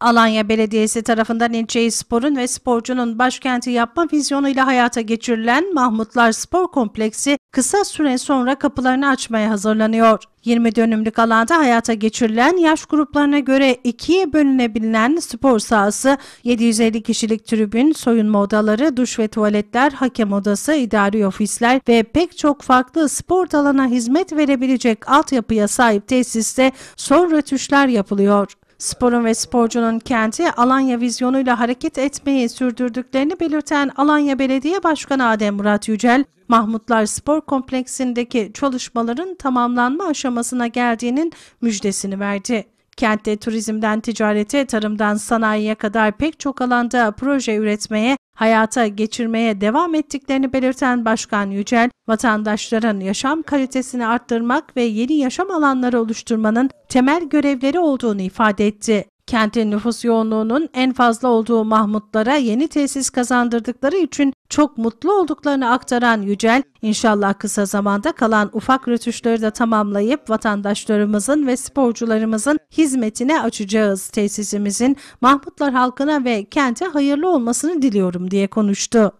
Alanya Belediyesi tarafından ilçeyi sporun ve sporcunun başkenti yapma vizyonuyla hayata geçirilen Mahmutlar Spor Kompleksi kısa süre sonra kapılarını açmaya hazırlanıyor. 20 dönümlük alanda hayata geçirilen yaş gruplarına göre ikiye bölünebilen spor sahası, 750 kişilik tribün, soyunma odaları, duş ve tuvaletler, hakem odası, idari ofisler ve pek çok farklı spor dalına hizmet verebilecek altyapıya sahip tesiste son rötuşlar yapılıyor. Sporun ve sporcunun kenti Alanya vizyonuyla hareket etmeyi sürdürdüklerini belirten Alanya Belediye Başkanı Adem Murat Yücel, Mahmutlar Spor Kompleksindeki çalışmaların tamamlanma aşamasına geldiğinin müjdesini verdi. Kentte turizmden ticarete, tarımdan sanayiye kadar pek çok alanda proje üretmeye, hayata geçirmeye devam ettiklerini belirten Başkan Yücel, vatandaşların yaşam kalitesini arttırmak ve yeni yaşam alanları oluşturmanın temel görevleri olduğunu ifade etti. Kentin nüfus yoğunluğunun en fazla olduğu Mahmutlara yeni tesis kazandırdıkları için çok mutlu olduklarını aktaran Yücel, inşallah kısa zamanda kalan ufak rötuşları da tamamlayıp vatandaşlarımızın ve sporcularımızın hizmetine açacağız tesisimizin Mahmutlar halkına ve kente hayırlı olmasını diliyorum diye konuştu.